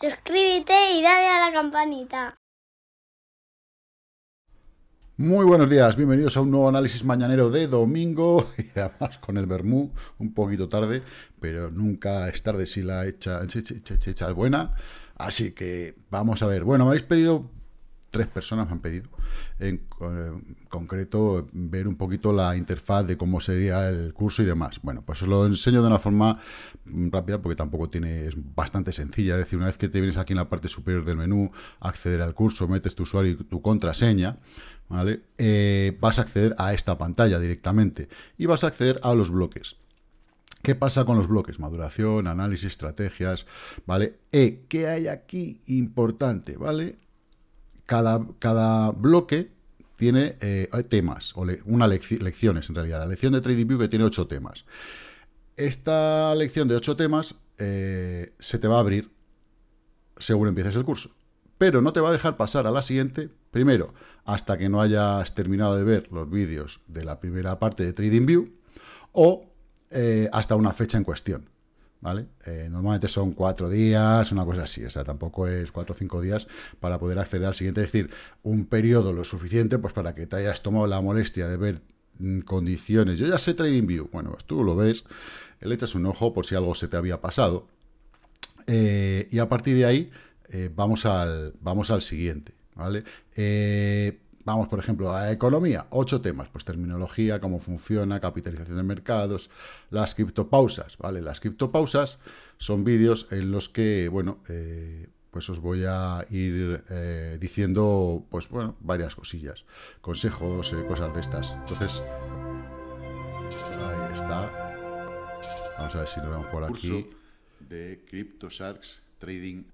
Suscríbete y dale a la campanita. Muy buenos días, bienvenidos a un nuevo análisis mañanero de domingo, y además con el Bermú, un poquito tarde, pero nunca es tarde si la hecha, hecha, es buena. Así que vamos a ver. Bueno, me habéis pedido tres personas me han pedido, en, eh, concreto, ver un poquito la interfaz de cómo sería el curso y demás. Bueno, pues os lo enseño de una forma rápida porque tampoco tiene, es bastante sencilla. Es decir, una vez que te vienes aquí en la parte superior del menú, acceder al curso, metes tu usuario y tu contraseña, ¿vale? Eh, vas a acceder a esta pantalla directamente y vas a acceder a los bloques. ¿Qué pasa con los bloques? Maduración, análisis, estrategias, ¿vale? E, ¿qué hay aquí importante, ¿vale? cada, bloque tiene eh, temas, o una lecciones en realidad. La lección de TradingView que tiene ocho temas. Esta lección de ocho temas eh, se te va a abrir según empieces el curso. Pero no te va a dejar pasar a la siguiente, primero, hasta que no hayas terminado de ver los vídeos de la primera parte de TradingView, o eh, hasta una fecha en cuestión. ¿vale? Eh, normalmente son cuatro días, una cosa así, o sea, tampoco es cuatro o cinco días para poder acceder al siguiente, es decir, un periodo lo suficiente pues para que te hayas tomado la molestia de ver mm, condiciones. Yo ya sé View. bueno, pues tú lo ves, le echas un ojo por si algo se te había pasado eh, y a partir de ahí eh, vamos, al, vamos al siguiente, ¿vale? Vamos, por ejemplo, a economía, ocho temas, pues terminología, cómo funciona, capitalización de mercados, las criptopausas, ¿vale? Las criptopausas son vídeos en los que, bueno, eh, pues os voy a ir eh, diciendo, pues bueno, varias cosillas, consejos, eh, cosas de estas. Entonces, ahí está. Vamos a ver si lo vemos por aquí. De CryptoSharks Trading,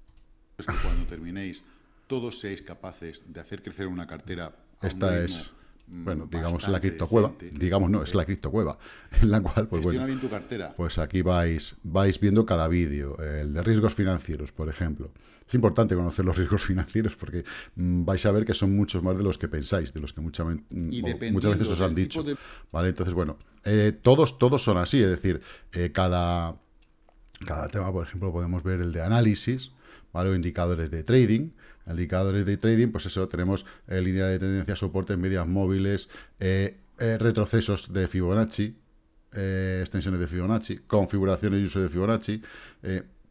es que cuando terminéis todos seáis capaces de hacer crecer una cartera esta es, mm, bueno, mm, digamos la criptocueva, digamos no, es la criptocueva, en la cual, pues bueno, tu cartera. pues aquí vais, vais viendo cada vídeo, el de riesgos financieros, por ejemplo. Es importante conocer los riesgos financieros porque mm, vais a ver que son muchos más de los que pensáis, de los que muchas veces os han dicho. Vale, entonces, bueno, eh, todos, todos son así, es decir, eh, cada, cada tema, por ejemplo, podemos ver el de análisis, ¿vale? o indicadores de trading, indicadores de trading, pues eso, tenemos eh, línea de tendencia, soporte, medias móviles, eh, eh, retrocesos de Fibonacci, extensiones de Fibonacci, configuraciones y uso de Fibonacci,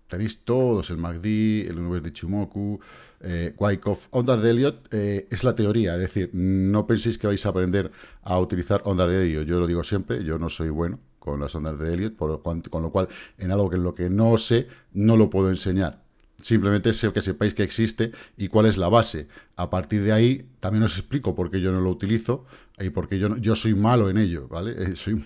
tenéis todos, el MACD, el universo de Chumoku, eh, Wyckoff, ondas de Elliot, es la teoría, es decir, no penséis que vais a aprender a utilizar ondas de Elliot, yo lo digo siempre, yo no soy bueno con las ondas de Elliot, por, con, lo cual en algo que lo que no sé, no lo puedo enseñar, simplemente sé que sepáis que existe y cuál es la base. A partir de ahí, también os explico por qué yo no lo utilizo y por qué yo, yo soy malo en ello, ¿vale? Eh, soy,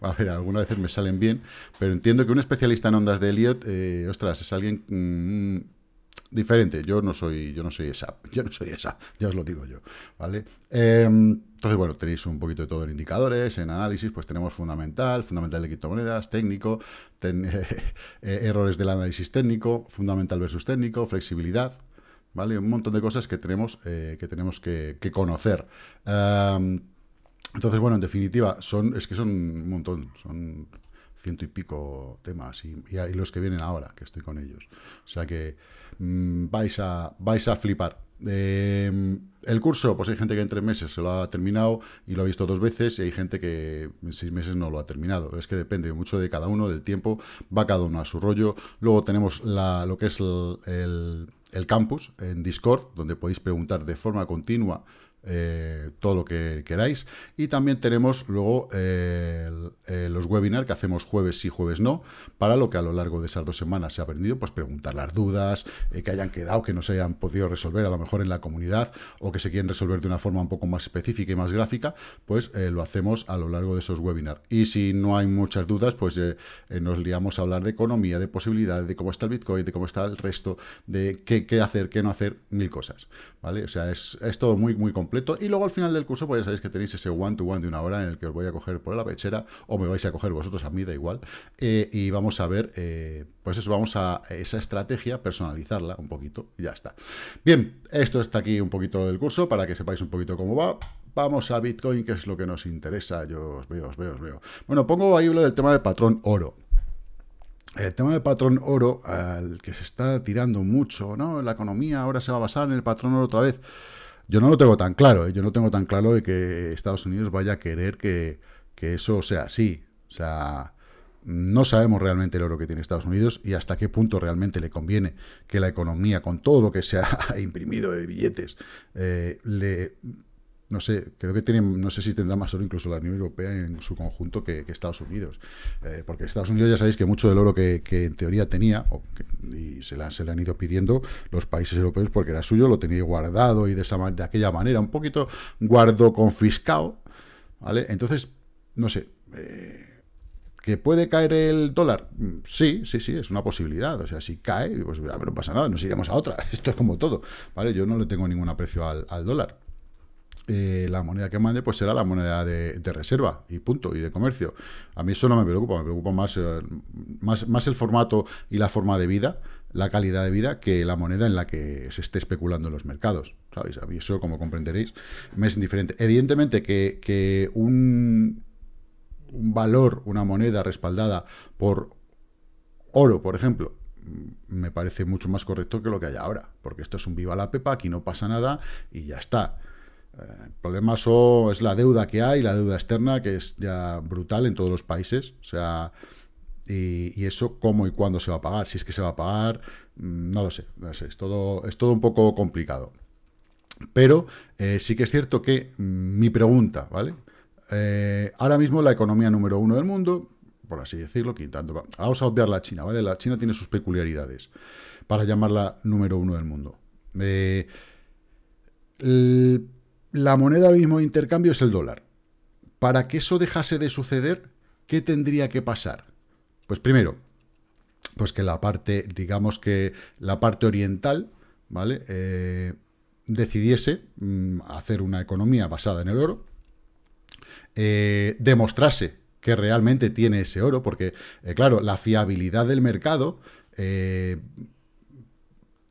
a ver, algunas veces me salen bien, pero entiendo que un especialista en ondas de Elliot, eh, ostras, es alguien... Mm, diferente. Yo no soy, yo no soy esa, yo no soy esa, ya os lo digo yo, ¿vale? Em, entonces, bueno, tenéis un poquito de todo en indicadores, en análisis, pues tenemos fundamental, fundamental de criptomonedas, técnico, eh, eh, errores del análisis técnico, fundamental versus técnico, flexibilidad, ¿vale? Un montón de cosas que tenemos eh, que, tenemos que, conocer. Em, entonces, bueno, en definitiva, son, es que son un montón, son ciento y pico temas y, los que vienen ahora, que estoy con ellos. O sea que mm, vais, a, vais a flipar. Em, el curso, pues hay gente que en tres meses se lo ha terminado y lo ha visto dos veces y hay gente que en seis meses no lo ha terminado. Es que depende mucho de cada uno, del tiempo, va cada uno a su rollo. Luego tenemos lo que es el, el campus en Discord, donde podéis preguntar de forma continua eh, todo lo que queráis. Y también tenemos luego eh, eh, los webinars que hacemos jueves y jueves no, para lo que a lo largo de esas dos semanas se ha aprendido, pues preguntar las dudas que hayan quedado, que no se hayan podido resolver a lo mejor en la comunidad o que se quieren resolver de una forma un poco más específica y más gráfica, pues lo hacemos a lo largo de esos webinars. Y si no hay muchas dudas, pues nos liamos a hablar de economía, de posibilidades, de cómo está el Bitcoin, de cómo está el resto, de qué, hacer, qué no hacer, mil cosas. ¿Vale? O sea, es, es todo muy, muy complejo y luego al final del curso, pues ya sabéis que tenéis ese one-to-one de una hora en el que os voy a coger por la pechera o me vais a coger vosotros a mí, da igual. Eh, y vamos a ver, eh, pues eso, vamos a esa estrategia, personalizarla un poquito y ya está. Bien, esto está aquí un poquito del curso para que sepáis un poquito cómo va. Vamos a Bitcoin, que es lo que nos interesa. Yo os veo, os veo, os veo. Bueno, pongo ahí lo del tema del patrón oro. El tema del patrón oro, al que se está tirando mucho, ¿no? La economía ahora se va a basar en el patrón oro otra vez. Yo no lo tengo tan claro, ¿eh? yo no tengo tan claro de que Estados Unidos vaya a querer que, eso sea así. O sea, no sabemos realmente el oro que tiene Estados Unidos y hasta qué punto realmente le conviene que la economía, con todo lo que se ha imprimido de billetes, eh, le no sé, creo que tiene, no sé si tendrá más oro incluso la Unión Europea en su conjunto que, Estados Unidos. Eh, porque Estados Unidos ya sabéis que mucho del oro que, en teoría tenía, y se se le han ido pidiendo los países europeos porque era suyo, lo tenía guardado y de, esa, de aquella manera, un poquito guardo confiscado. ¿vale? Entonces, no sé. Eh, ¿Que puede caer el dólar? Sí, sí, sí, es una posibilidad. O sea, si cae, pues ah, no pasa nada, nos iremos a otra. Esto es como todo. ¿vale? Yo no le tengo ningún aprecio al dólar eh, la moneda que mande pues será la moneda de, reserva y punto, y de comercio. A mí eso no me preocupa, me preocupa eh, más, más, el formato y la forma de vida, la calidad de vida, que la moneda en la que se esté especulando en los mercados. ¿Sabéis? A eso, como comprenderéis, me es indiferente. Evidentemente que, un, un valor, una moneda respaldada por oro, por ejemplo, me parece mucho más correcto que lo que hay ahora, porque esto es un viva la pepa, aquí no pasa nada y ya está. Eh, el problema es la deuda que hay, la deuda externa, que es ya brutal en todos los países. O sea, y, eso cómo y cuándo se va a pagar, si es que se va a pagar, mm, no lo sé, es todo, es todo un poco complicado. Pero eh, sí que es cierto que mm, mi pregunta, ¿vale? Eh, ahora mismo la economía número uno del mundo, por así decirlo, quitando, vamos a obviar la China, ¿vale? La China tiene sus peculiaridades para llamarla número uno del mundo. Eh, la moneda ahora mismo de intercambio es el dólar. Para que eso dejase de suceder, ¿qué tendría que pasar? Pues primero, pues que la parte, digamos que la parte oriental, ¿vale? Eh, decidiese mm, hacer una economía basada en el oro, eh, demostrase que realmente tiene ese oro, porque, eh, claro, la fiabilidad del mercado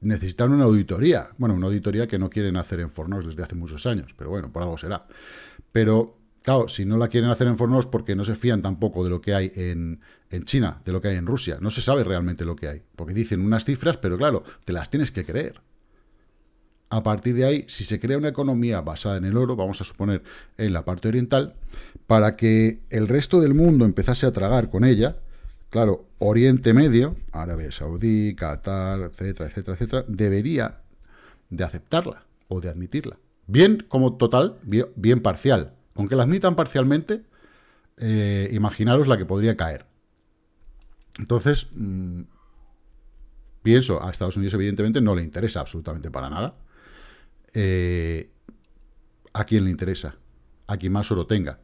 necesitan una auditoría. Bueno, una auditoría que no quieren hacer en Fornos desde hace muchos años, pero bueno, por algo será. Pero, claro, si no la quieren hacer en Fornos porque no se fían tampoco de lo que hay en, en China, de lo que hay en Rusia. No se sabe realmente lo que hay, porque dicen unas cifras, pero claro, te las tienes que creer. A partir de ahí, si se crea una economía basada en el oro, vamos a suponer en la parte oriental, para que el resto del mundo empezase a tragar con ella, Claro, Oriente Medio, Arabia Saudí, Qatar, etcétera, etcétera, etcétera, debería de aceptarla o de admitirla. Bien como total, bien, parcial. Con que la admitan parcialmente, eh, imaginaros la que podría caer. Entonces, mm, pienso, a Estados Unidos evidentemente no le interesa absolutamente para nada. Eh, ¿A quién le interesa? A quien más oro tenga.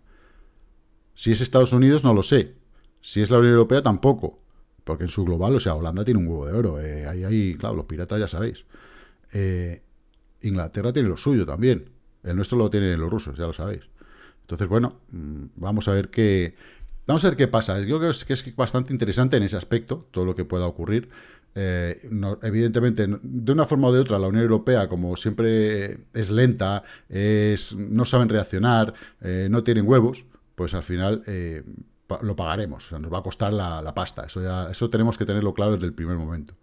Si es Estados Unidos, no lo sé, si es la Unión Europea, tampoco. Porque en su global, o sea, Holanda tiene un huevo de oro. Eh, ahí, ahí, claro, los piratas ya sabéis. Eh, Inglaterra tiene lo suyo también. El nuestro lo tienen los rusos, ya lo sabéis. Entonces, bueno, mm, vamos a ver qué. Vamos a ver qué pasa. Yo creo que es bastante interesante en ese aspecto, todo lo que pueda ocurrir. Eh, evidentemente, de una forma o de otra, la Unión Europea, como siempre, es lenta, no saben reaccionar, no tienen huevos, pues al final lo pagaremos, o sea, nos va a costar la, pasta. Eso, ya, eso tenemos que tenerlo claro desde el primer momento.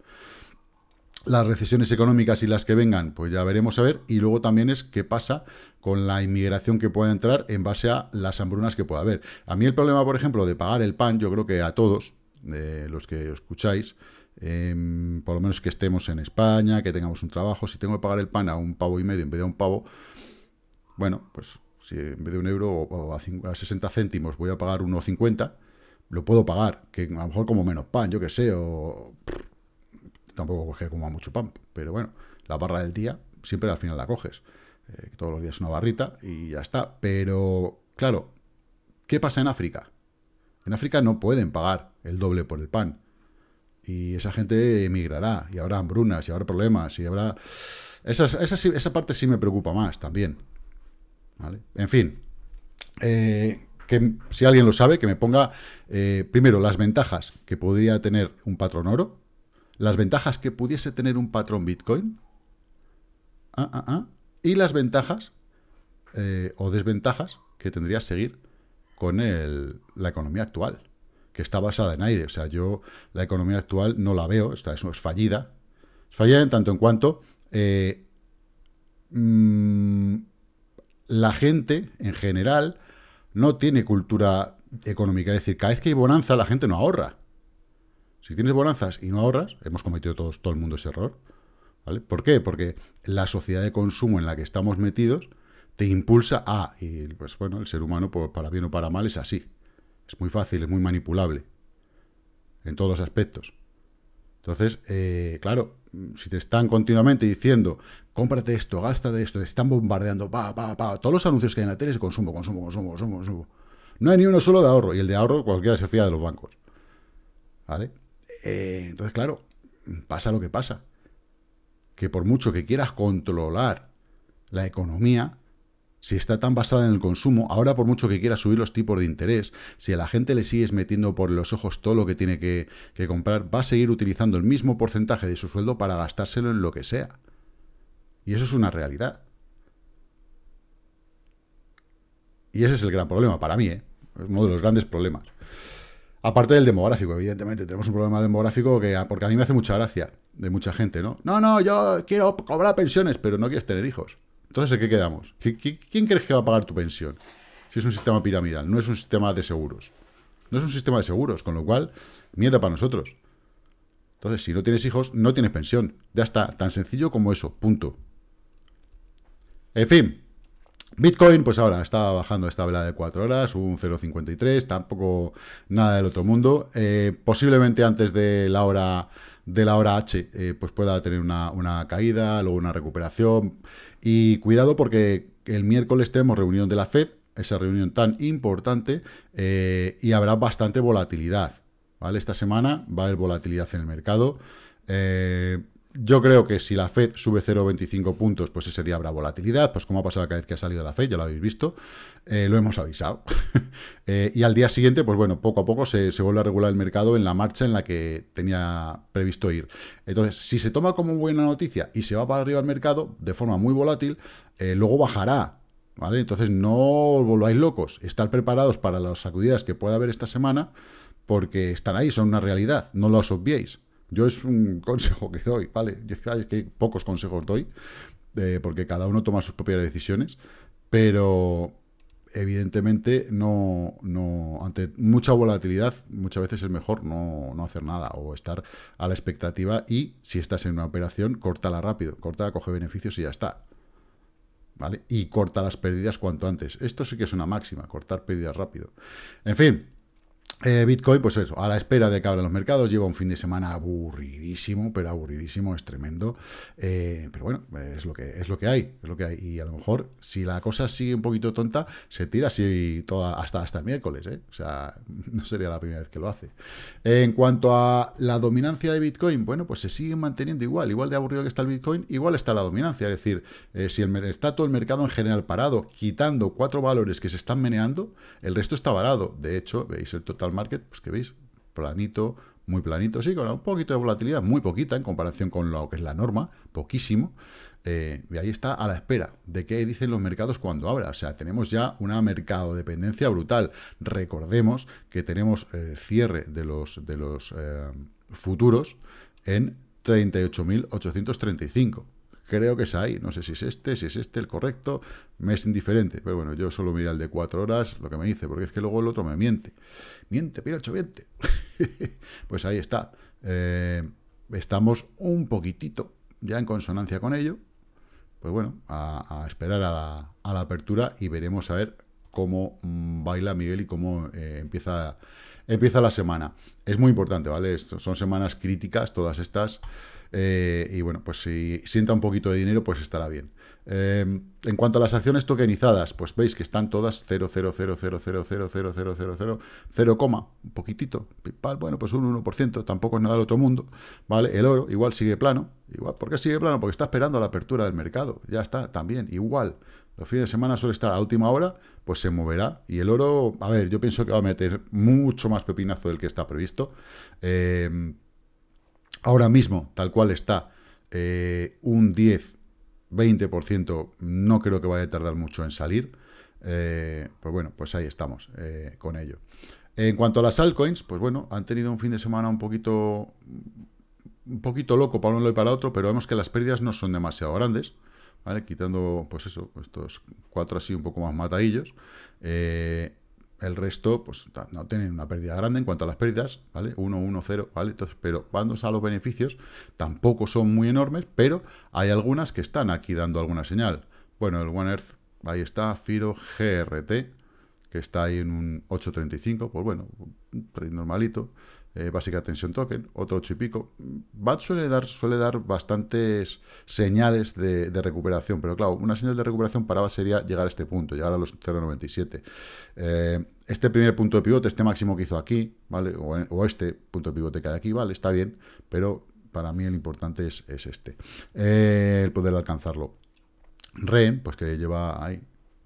Las recesiones económicas y las que vengan, pues ya veremos a ver. Y luego también es qué pasa con la inmigración que pueda entrar en base a las hambrunas que pueda haber. A mí el problema, por ejemplo, de pagar el pan, yo creo que a todos, los que escucháis, em, por lo menos que estemos en España, que tengamos un trabajo, si tengo que pagar el pan a un pavo y medio en vez de a un pavo, bueno, pues si en vez de un euro o a, 60 céntimos voy a pagar 1,50, lo puedo pagar, que a lo mejor como menos pan, yo que sé, o tampoco coge como a mucho pan, pero bueno, la barra del día siempre al final la coges. Eh, todos los días una barrita y ya está. Pero, claro, ¿qué pasa en África? En África no pueden pagar el doble por el pan. Y esa gente emigrará, y habrá hambrunas, y habrá problemas, y habrá... esa parte sí me preocupa más también. En fin, eh, que si alguien lo sabe, que me ponga eh, primero las ventajas que podría tener un patrón oro, las ventajas que pudiese tener un patrón Bitcoin, ah, ah, ah, y las ventajas eh, o desventajas que tendría seguir con la economía actual, que está basada en aire. O sea, yo la economía actual no la veo, está, es fallida. Es fallida en tanto en cuanto... Mm, la gente en general no tiene cultura económica. Es decir, cada vez que hay bonanza, la gente no ahorra. Si tienes bonanzas y no ahorras, hemos cometido todos, todo el mundo ese error. ¿vale? ¿Por qué? Porque la sociedad de consumo en la que estamos metidos te impulsa a, y pues bueno, el ser humano, pues, para bien o para mal, es así. Es muy fácil, es muy manipulable en todos los aspectos. Entonces, eh, claro, si te están continuamente diciendo, cómprate esto, gasta de esto, te están bombardeando, pa, pa, pa, todos los anuncios que hay en la tele es consumo, consumo, consumo, consumo, consumo. No hay ni uno solo de ahorro, y el de ahorro cualquiera se fía de los bancos. ¿Vale? Eh, entonces, claro, pasa lo que pasa. Que por mucho que quieras controlar la economía, si está tan basada en el consumo, ahora por mucho que quiera subir los tipos de interés, si a la gente le sigues metiendo por los ojos todo lo que tiene que, comprar, va a seguir utilizando el mismo porcentaje de su sueldo para gastárselo en lo que sea. Y eso es una realidad. Y ese es el gran problema para mí, ¿eh? es uno de los grandes problemas. Aparte del demográfico, evidentemente, tenemos un problema demográfico que, ah, porque a mí me hace mucha gracia de mucha gente, ¿no? No, no, yo quiero cobrar pensiones, pero no quieres tener hijos. Entonces, ¿en qué quedamos? ¿Quién crees que va a pagar tu pensión? Si es un sistema piramidal, no es un sistema de seguros. No es un sistema de seguros, con lo cual, mierda para nosotros. Entonces, si no tienes hijos, no tienes pensión. Ya está, tan sencillo como eso, punto. En fin, Bitcoin, pues ahora estaba bajando esta vela de 4 horas, un 0,53, tampoco nada del otro mundo. Eh, posiblemente antes de la hora de la hora H eh, pues pueda tener una, caída, luego una recuperación. Y cuidado porque el miércoles tenemos reunión de la Fed, esa reunión tan importante, eh, y habrá bastante volatilidad. ¿vale? Esta semana va a haber volatilidad en el mercado. Eh, yo creo que si la Fed sube 0,25 puntos, pues ese día habrá volatilidad, pues como ha pasado cada vez que ha salido la Fed, ya lo habéis visto, eh, lo hemos avisado. Eh, y al día siguiente, pues bueno, poco a poco se, vuelve a regular el mercado en la marcha en la que tenía previsto ir. Entonces, si se toma como buena noticia y se va para arriba el mercado de forma muy volátil, eh, luego bajará ¿Vale? Entonces no os volváis locos, estar preparados para las sacudidas que pueda haber esta semana, porque están ahí, son una realidad, no las obviéis. Yo es un consejo que doy, ¿vale? que pocos consejos doy, eh, porque cada uno toma sus propias decisiones, pero evidentemente no, no ante mucha volatilidad muchas veces es mejor no, hacer nada o estar a la expectativa y si estás en una operación, córtala rápido, Cortala, coge beneficios y ya está. ¿Vale? Y corta las pérdidas cuanto antes. Esto sí que es una máxima, cortar pérdidas rápido. En fin, eh, Bitcoin, pues eso, a la espera de que abran los mercados, lleva un fin de semana aburridísimo, pero aburridísimo, es tremendo. Eh, pero bueno, es lo que es lo que hay, es lo que hay. Y a lo mejor, si la cosa sigue un poquito tonta, se tira así toda, hasta, hasta el miércoles, ¿eh? O sea, no sería la primera vez que lo hace. En cuanto a la dominancia de Bitcoin, bueno, pues se sigue manteniendo igual, igual de aburrido que está el Bitcoin, igual está la dominancia. Es decir, si el, está todo el mercado en general parado, quitando cuatro valores que se están meneando, el resto está varado. De hecho, veis el total market, pues que veis, planito, muy planito, sí, con un poquito de volatilidad, muy poquita en comparación con lo que es la norma, poquísimo. Eh, y ahí está a la espera de qué dicen los mercados cuando abra. O sea, tenemos ya una dependencia brutal. Recordemos que tenemos el eh, cierre de los, de los eh, futuros en 38.835 creo que es ahí, no sé si es este, si es este el correcto, me es indiferente, pero bueno, yo solo miré el de cuatro horas, lo que me dice, porque es que luego el otro me miente, miente, piracho, miente, pues ahí está, eh, estamos un poquitito ya en consonancia con ello, pues bueno, a, esperar a la, apertura y veremos a ver cómo mm, baila Miguel y cómo eh, empieza, empieza la semana. Es muy importante, ¿vale? son semanas críticas todas estas, y bueno, pues si sienta un poquito de dinero, pues estará bien. en cuanto a las acciones tokenizadas, pues veis que están todas 0, 0, un poquitito. Bueno, pues un 1%, tampoco es nada del otro mundo. ¿vale? El oro igual sigue plano. Igual, ¿Por sigue plano? Porque está esperando la apertura del mercado. Ya está, también, igual. Los fines de semana suele estar a última hora, pues se moverá. Y el oro, a ver, yo pienso que va a meter mucho más pepinazo del que está previsto. Ahora mismo, tal cual está, eh, un 10, 20%, no creo que vaya a tardar mucho en salir. Eh, pues bueno, pues ahí estamos eh, con ello. En cuanto a las altcoins, pues bueno, han tenido un fin de semana un poquito, un poquito loco para uno y para otro, pero vemos que las pérdidas no son demasiado grandes. ¿Vale? Quitando, pues eso, estos cuatro así un poco más matadillos. El resto, pues no tienen una pérdida grande en cuanto a las pérdidas, ¿vale? 1, 1, 0, ¿vale? Entonces, pero cuando a los beneficios, tampoco son muy enormes, pero hay algunas que están aquí dando alguna señal. Bueno, el One Earth, ahí está, Firo GRT, que está ahí en un 8.35, pues bueno, normalito. Eh, básica tensión token, otro 8 y pico. BAT suele dar, suele dar bastantes señales de, recuperación, pero claro, una señal de recuperación para BAT sería llegar a este punto, llegar a los 0,97. Eh, este primer punto de pivote, este máximo que hizo aquí, ¿vale? O, este punto de pivote que hay aquí, ¿vale? Está bien, pero para mí el importante es, este, eh, el poder alcanzarlo. REN, pues que lleva ahí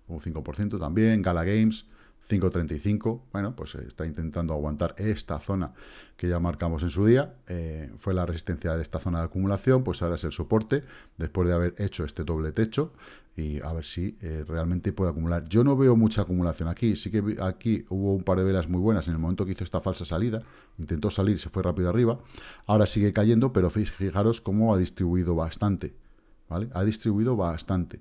un 5% también, Gala Games, 5.35, bueno, pues está intentando aguantar esta zona que ya marcamos en su día, eh, fue la resistencia de esta zona de acumulación, pues ahora es el soporte, después de haber hecho este doble techo, y a ver si eh, realmente puede acumular. Yo no veo mucha acumulación aquí, sí que aquí hubo un par de velas muy buenas en el momento que hizo esta falsa salida, intentó salir, se fue rápido arriba, ahora sigue cayendo, pero fijaros cómo ha distribuido bastante, ¿vale? Ha distribuido bastante.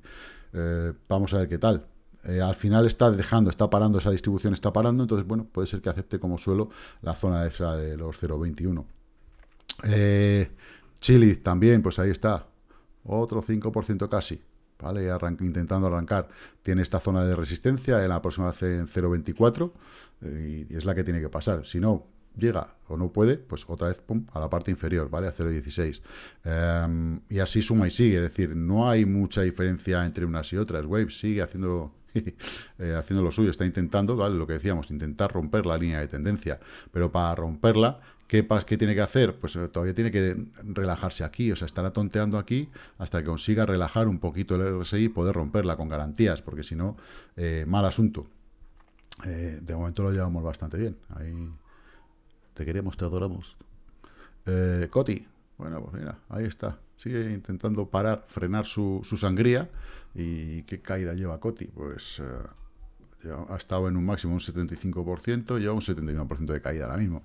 Eh, vamos a ver qué tal eh, al final está dejando, está parando, esa distribución está parando, entonces, bueno, puede ser que acepte como suelo la zona esa de los 0,21. Eh, Chile también, pues ahí está, otro 5% casi, ¿vale? intentando arrancar. Tiene esta zona de resistencia en la próxima en 0.24 eh, y es la que tiene que pasar. Si no llega o no puede, pues otra vez a la parte inferior, ¿vale? A 0.16. Em, y así suma y sigue, es decir, no hay mucha diferencia entre unas y otras. Wave sigue haciendo Eh, haciendo lo suyo, está intentando, lo que decíamos, intentar romper la línea de tendencia, pero para romperla, ¿qué, ¿qué tiene que hacer? Pues eh, todavía tiene que relajarse aquí, o sea, estará tonteando aquí hasta que consiga relajar un poquito el RSI y poder romperla con garantías, porque si no, eh, mal asunto. de momento lo llevamos bastante bien. Ahí te queremos, te adoramos. Coti, bueno, pues mira, ahí está. Sigue intentando parar, frenar su, sangría. ¿Y qué caída lleva Coti? Pues eh, ha estado en un máximo un 75%, lleva un 71% de caída ahora mismo.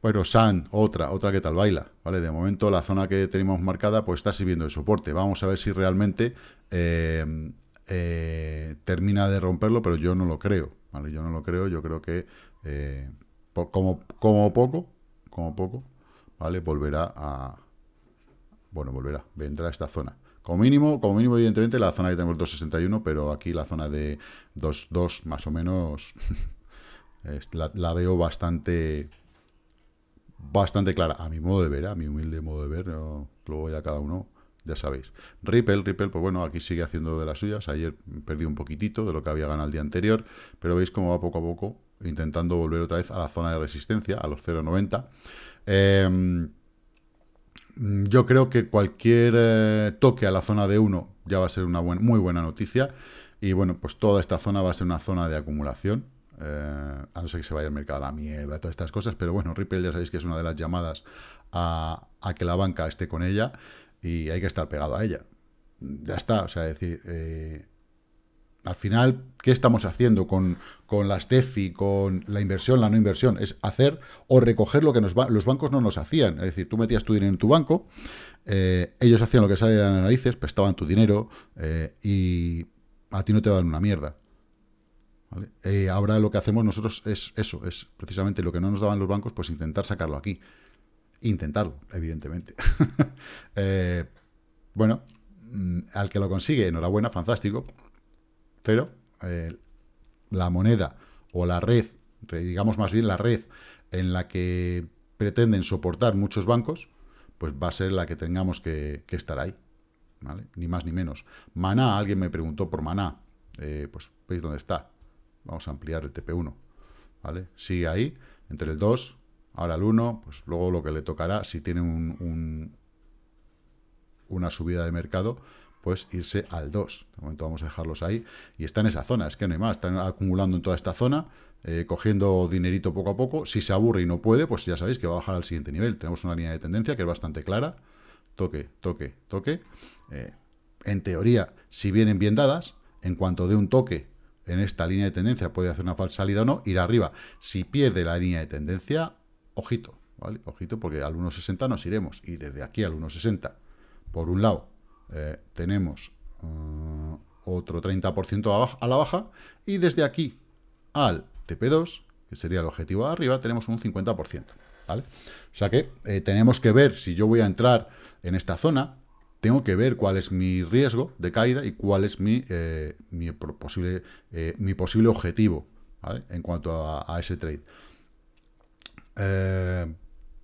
Pero San, otra, otra que tal baila, ¿vale? De momento la zona que tenemos marcada pues está sirviendo de soporte. Vamos a ver si realmente eh, eh, termina de romperlo, pero yo no lo creo, ¿vale? Yo no lo creo, yo creo que como, como poco, como poco, ¿vale? Volverá a... Bueno, volverá, vendrá a esta zona. Como mínimo, como mínimo, evidentemente, la zona que tenemos 261, pero aquí la zona de 22 más o menos la, veo bastante bastante clara, a mi modo de ver, a mi humilde modo de ver, luego ya cada uno, ya sabéis. Ripple, Ripple, pues bueno, aquí sigue haciendo de las suyas, ayer perdí un poquitito de lo que había ganado el día anterior, pero veis cómo va poco a poco intentando volver otra vez a la zona de resistencia, a los 0,90, Em, yo creo que cualquier eh, toque a la zona de 1 ya va a ser una muy buena noticia. Y bueno, pues toda esta zona va a ser una zona de acumulación. Eh, a no ser que se vaya el mercado a la mierda, todas estas cosas. Pero bueno, Ripple ya sabéis que es una de las llamadas a, que la banca esté con ella y hay que estar pegado a ella. Ya está, o sea, decir, eh, al final, ¿qué estamos haciendo con, las DeFi, con la inversión, la no inversión? Es hacer o recoger lo que nos va, los bancos no nos hacían. Es decir, tú metías tu dinero en tu banco, eh, ellos hacían lo que salía de las narices, prestaban tu dinero eh, y a ti no te dan una mierda. Eh, ahora lo que hacemos nosotros es eso, es precisamente lo que no nos daban los bancos, pues intentar sacarlo aquí. Intentarlo, evidentemente. bueno, mm, al que lo consigue, enhorabuena, fantástico pero eh, la moneda o la red, digamos más bien la red en la que pretenden soportar muchos bancos, pues va a ser la que tengamos que, estar ahí. ¿vale? Ni más ni menos. Maná, alguien me preguntó por Maná. Eh, pues veis dónde está. Vamos a ampliar el TP1. ¿vale? Sigue ahí, entre el 2, ahora el 1, pues luego lo que le tocará, si tiene un, una subida de mercado, pues irse al 2. De momento vamos a dejarlos ahí. Y está en esa zona, es que no hay más. Están acumulando en toda esta zona, eh, cogiendo dinerito poco a poco. Si se aburre y no puede, pues ya sabéis que va a bajar al siguiente nivel. Tenemos una línea de tendencia que es bastante clara. Toque, toque, toque. Eh, en teoría, si vienen bien dadas, en cuanto dé un toque en esta línea de tendencia, puede hacer una falsa salida o no, ir arriba. Si pierde la línea de tendencia, ojito, ¿vale? Ojito, porque al 1.60 nos iremos. Y desde aquí al 1.60, por un lado, eh, tenemos eh, otro 30% a la baja y desde aquí al TP2, que sería el objetivo de arriba, tenemos un 50%. ¿vale? O sea que eh, tenemos que ver si yo voy a entrar en esta zona, tengo que ver cuál es mi riesgo de caída y cuál es mi, mi posible, mi posible objetivo en cuanto a ese trade.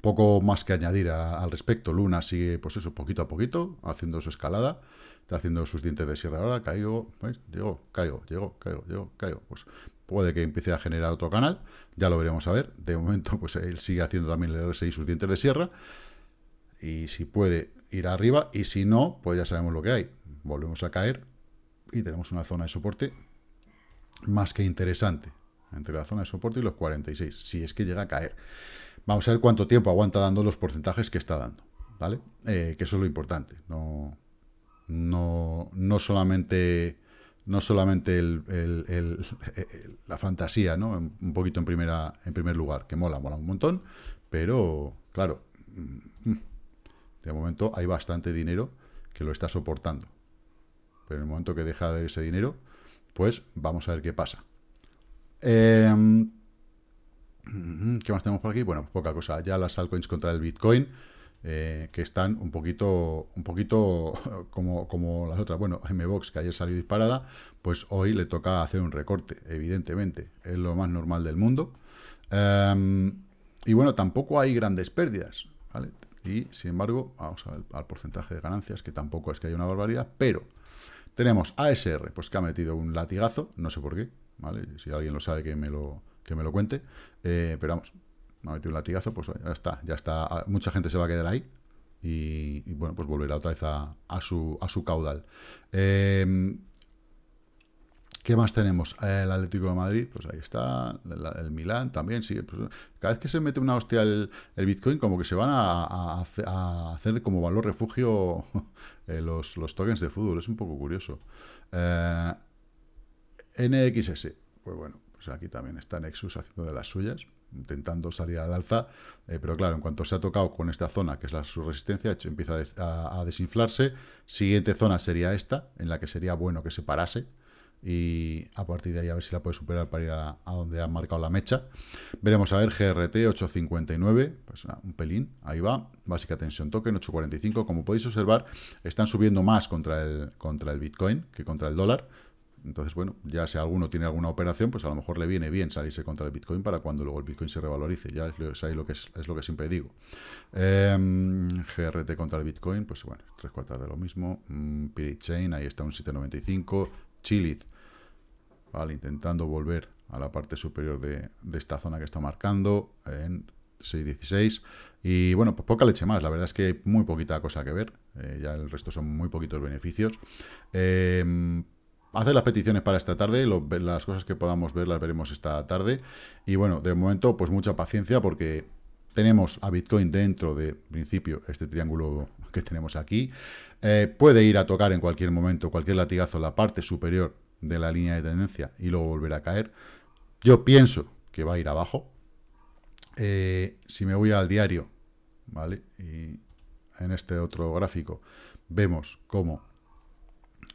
Poco más que añadir al respecto. Luna sigue, pues eso, poquito a poquito, haciendo su escalada, está haciendo sus dientes de sierra ahora, caigo, ¿veis? Llegó, caigo, llegó, caigo, llego, caigo. Pues puede que empiece a generar otro canal, ya lo veremos a ver. De momento, pues él sigue haciendo también el RSI sus dientes de sierra. Y si puede, ir arriba. Y si no, pues ya sabemos lo que hay. Volvemos a caer y tenemos una zona de soporte más que interesante. Entre la zona de soporte y los 46, si es que llega a caer. Vamos a ver cuánto tiempo aguanta dando los porcentajes que está dando, ¿vale? Eh, que eso es lo importante, no, no, solamente, no solamente la fantasía, ¿no? Un poquito en, primera, en primer lugar, que mola, mola un montón, pero, claro, mm, mm, de momento hay bastante dinero que lo está soportando. Pero en el momento que deja de ese dinero, pues vamos a ver qué pasa. Em, ¿Qué más tenemos por aquí? Bueno, pues poca cosa. Ya las altcoins contra el Bitcoin, eh, que están un poquito, un poquito como, como las otras. Bueno, MBOX, que ayer salió disparada, pues hoy le toca hacer un recorte, evidentemente. Es lo más normal del mundo. Em, y bueno, tampoco hay grandes pérdidas, Y, sin embargo, vamos al, al porcentaje de ganancias, que tampoco es que haya una barbaridad, pero tenemos ASR, pues que ha metido un latigazo, no sé por qué, ¿vale? Si alguien lo sabe, que me lo que me lo cuente. Eh, pero vamos, me ha metido un latigazo, pues ya está, ya está. Ah, mucha gente se va a quedar ahí y, bueno, pues volverá otra vez a, su, caudal. Eh, ¿Qué más tenemos? El Atlético de Madrid, pues ahí está. El, Milán también sí. Pues, cada vez que se mete una hostia el, Bitcoin, como que se van a, hacer como valor refugio eh, los, tokens de fútbol. Es un poco curioso. NXS, pues bueno, aquí también está Nexus haciendo de las suyas, intentando salir al alza, eh, pero claro, en cuanto se ha tocado con esta zona, que es la su resistencia, empieza a, desinflarse. Siguiente zona sería esta, en la que sería bueno que se parase, y a partir de ahí a ver si la puede superar para ir a, donde ha marcado la mecha. Veremos a ver GRT 859, pues un pelín, ahí va, básica tensión token 845, como podéis observar, están subiendo más contra el, contra el Bitcoin que contra el dólar. Entonces, bueno, ya si alguno tiene alguna operación, pues a lo mejor le viene bien salirse contra el Bitcoin para cuando luego el Bitcoin se revalorice. Ya es, lo que, es, lo que siempre digo. Em, GRT contra el Bitcoin, pues bueno, tres cuartas de lo mismo. Mm, Pirate Chain, ahí está un 7.95. Chilit, vale, intentando volver a la parte superior de, esta zona que está marcando en 6.16. Y bueno, pues poca leche más. La verdad es que hay muy poquita cosa que ver. Eh, ya el resto son muy poquitos beneficios. Eh, Hacer las peticiones para esta tarde, las cosas que podamos ver las veremos esta tarde. Y bueno, de momento, pues mucha paciencia porque tenemos a Bitcoin dentro de principio este triángulo que tenemos aquí. Eh, puede ir a tocar en cualquier momento, cualquier latigazo, la parte superior de la línea de tendencia y luego volver a caer. Yo pienso que va a ir abajo. Eh, si me voy al diario, ¿vale? Y en este otro gráfico vemos cómo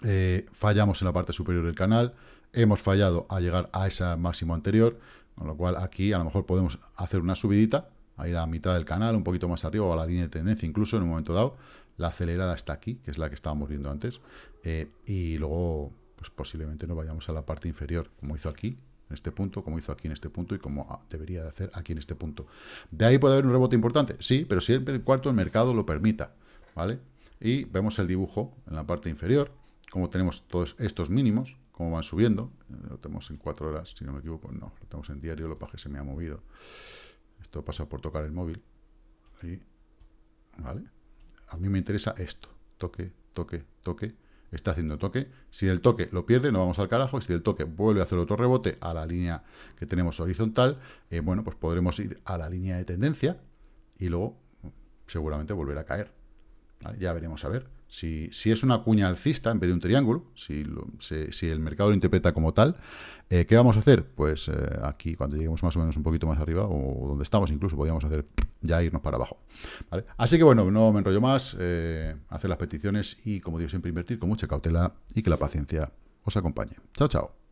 eh, fallamos en la parte superior del canal, hemos fallado a llegar a ese máximo anterior, con lo cual aquí a lo mejor podemos hacer una subidita, ahí ir a mitad del canal, un poquito más arriba, o a la línea de tendencia incluso en un momento dado, la acelerada está aquí, que es la que estábamos viendo antes, eh, y luego pues posiblemente nos vayamos a la parte inferior, como hizo aquí, en este punto, como hizo aquí en este punto y como debería de hacer aquí en este punto. ¿De ahí puede haber un rebote importante? Sí, pero siempre el cuarto el mercado lo permita, ¿vale? Y vemos el dibujo en la parte inferior, como tenemos todos estos mínimos, como van subiendo. Eh, lo tenemos en cuatro horas, si no me equivoco. No, lo tenemos en diario, lo paje se me ha movido. Esto pasa por tocar el móvil. ¿Vale? A mí me interesa esto. Toque, toque, toque. Está haciendo toque. Si el toque lo pierde, no vamos al carajo. Y si el toque vuelve a hacer otro rebote a la línea que tenemos horizontal, eh, bueno, pues podremos ir a la línea de tendencia y luego seguramente volver a caer. Ya veremos a ver. Si, es una cuña alcista en vez de un triángulo, si, el mercado lo interpreta como tal, eh, ¿qué vamos a hacer? Pues eh, aquí, cuando lleguemos más o menos un poquito más arriba, o donde estamos incluso, podríamos hacer ya irnos para abajo. Así que bueno, no me enrollo más, eh, hacer las peticiones y, como digo siempre, invertir con mucha cautela y que la paciencia os acompañe. Chao, chao.